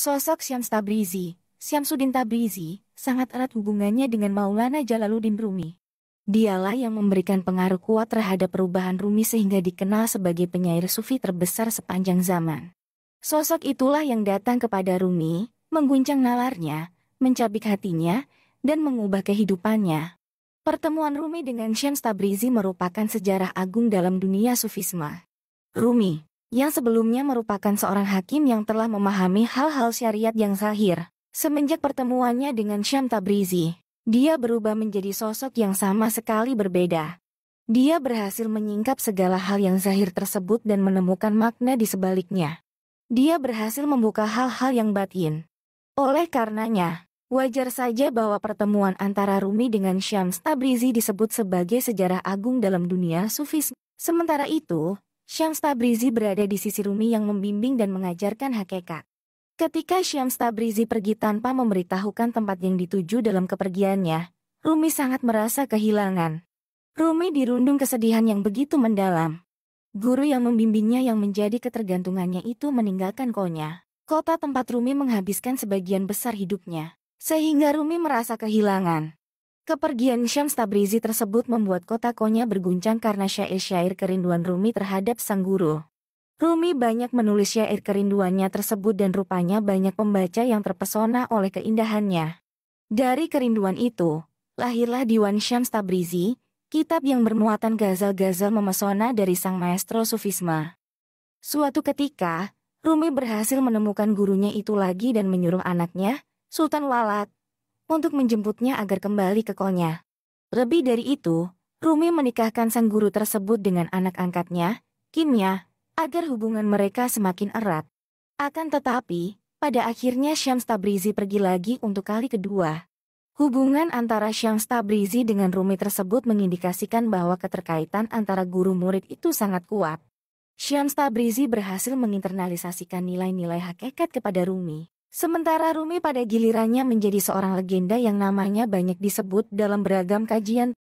Sosok Syams Tabrizi, Syamsuddin Tabrizi, sangat erat hubungannya dengan Maulana Jalaluddin Rumi. Dialah yang memberikan pengaruh kuat terhadap perubahan Rumi sehingga dikenal sebagai penyair sufi terbesar sepanjang zaman. Sosok itulah yang datang kepada Rumi, mengguncang nalarnya, mencabik hatinya, dan mengubah kehidupannya. Pertemuan Rumi dengan Syams Tabrizi merupakan sejarah agung dalam dunia sufisme. Rumi yang sebelumnya merupakan seorang hakim yang telah memahami hal-hal syariat yang sahir. Semenjak pertemuannya dengan Syam Tabrizi, dia berubah menjadi sosok yang sama sekali berbeda. Dia berhasil menyingkap segala hal yang zahir tersebut dan menemukan makna di sebaliknya. Dia berhasil membuka hal-hal yang batin. Oleh karenanya, Wajar saja bahwa pertemuan antara Rumi dengan Syams Tabrizi disebut sebagai sejarah agung dalam dunia sufisme. Sementara itu, Syams Tabrizi berada di sisi Rumi yang membimbing dan mengajarkan hakikat. Ketika Syams Tabrizi pergi tanpa memberitahukan tempat yang dituju dalam kepergiannya, Rumi sangat merasa kehilangan. Rumi dirundung kesedihan yang begitu mendalam. Guru yang membimbingnya yang menjadi ketergantungannya itu meninggalkan Konya, kota tempat Rumi menghabiskan sebagian besar hidupnya. Sehingga Rumi merasa kehilangan. Kepergian Syams Tabrizi tersebut membuat kota Konya berguncang karena syair-syair kerinduan Rumi terhadap sang guru. Rumi banyak menulis syair kerinduannya tersebut dan rupanya banyak pembaca yang terpesona oleh keindahannya. Dari kerinduan itu, lahirlah Diwan Syams Tabrizi, kitab yang bermuatan gazal-gazal memesona dari sang maestro sufisme. Suatu ketika, Rumi berhasil menemukan gurunya itu lagi dan menyuruh anaknya, Sultan Walat, untuk menjemputnya agar kembali ke kolnya. Lebih dari itu, Rumi menikahkan sang guru tersebut dengan anak angkatnya, Kimya, agar hubungan mereka semakin erat. Akan tetapi, pada akhirnya Syams Tabrizi pergi lagi untuk kali kedua. Hubungan antara Syams Tabrizi dengan Rumi tersebut mengindikasikan bahwa keterkaitan antara guru murid itu sangat kuat. Syams Tabrizi berhasil menginternalisasikan nilai-nilai hakikat kepada Rumi. Sementara Rumi pada gilirannya menjadi seorang legenda yang namanya banyak disebut dalam beragam kajian